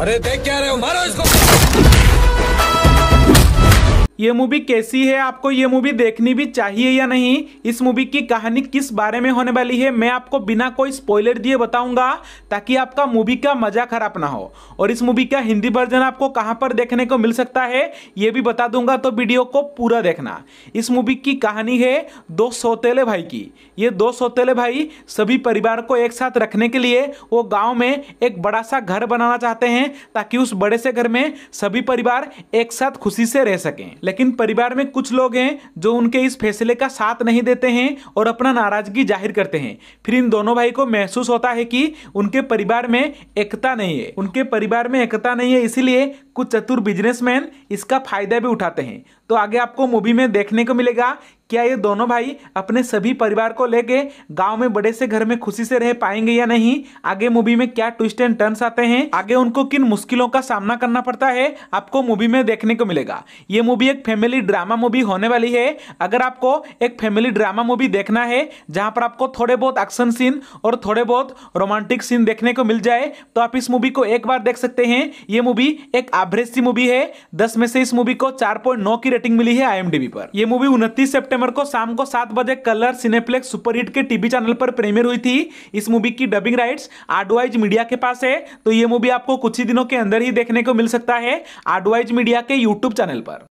अरे देख क्या रहे हो मारो इसको ये मूवी कैसी है आपको ये मूवी देखनी भी चाहिए या नहीं इस मूवी की कहानी किस बारे में होने वाली है मैं आपको बिना कोई स्पॉइलर दिए बताऊंगा ताकि आपका मूवी का मजा खराब ना हो और इस मूवी का हिंदी वर्जन आपको कहाँ पर देखने को मिल सकता है ये भी बता दूंगा तो वीडियो को पूरा देखना इस मूवी की कहानी है दो सौतेले भाई की ये दो सौतेले भाई सभी परिवार को एक साथ रखने के लिए वो गाँव में एक बड़ा सा घर बनाना चाहते हैं ताकि उस बड़े से घर में सभी परिवार एक साथ खुशी से रह सकें लेकिन परिवार में कुछ लोग हैं जो उनके इस फैसले का साथ नहीं देते हैं और अपना नाराजगी जाहिर करते हैं फिर इन दोनों भाई को महसूस होता है कि उनके परिवार में एकता नहीं है उनके परिवार में एकता नहीं है इसीलिए कुछ चतुर बिजनेसमैन इसका फायदा भी उठाते हैं तो आगे आपको मूवी में देखने को मिलेगा क्या ये दोनों भाई अपने सभी परिवार को लेके गांव में बड़े से घर में खुशी से रह पाएंगे या नहीं आगे मूवी में क्या ट्विस्ट एंड टर्न्स आते हैं आगे उनको किन मुश्किलों का सामना करना पड़ता है आपको मूवी में देखने को मिलेगा ये मूवी एक फैमिली ड्रामा मूवी होने वाली है अगर आपको एक फैमिली ड्रामा मूवी देखना है जहां पर आपको थोड़े बहुत एक्शन सीन और थोड़े बहुत रोमांटिक सीन देखने को मिल जाए तो आप इस मूवी को एक बार देख सकते हैं ये मूवी एक एवरेज सी मूवी है दस में से इस मूवी को चार की रेटिंग मिली है आई पर यह मूवी उनतीस सेप्टेम्बर को शाम को सात बजे कलर सिनेप्लेक्स सुपरहिट के टीवी चैनल पर प्रीमियर हुई थी इस मूवी की डबिंग राइट्स आडवाइज मीडिया के पास है तो यह मूवी आपको कुछ ही दिनों के अंदर ही देखने को मिल सकता है आडवाइज मीडिया के यूट्यूब चैनल पर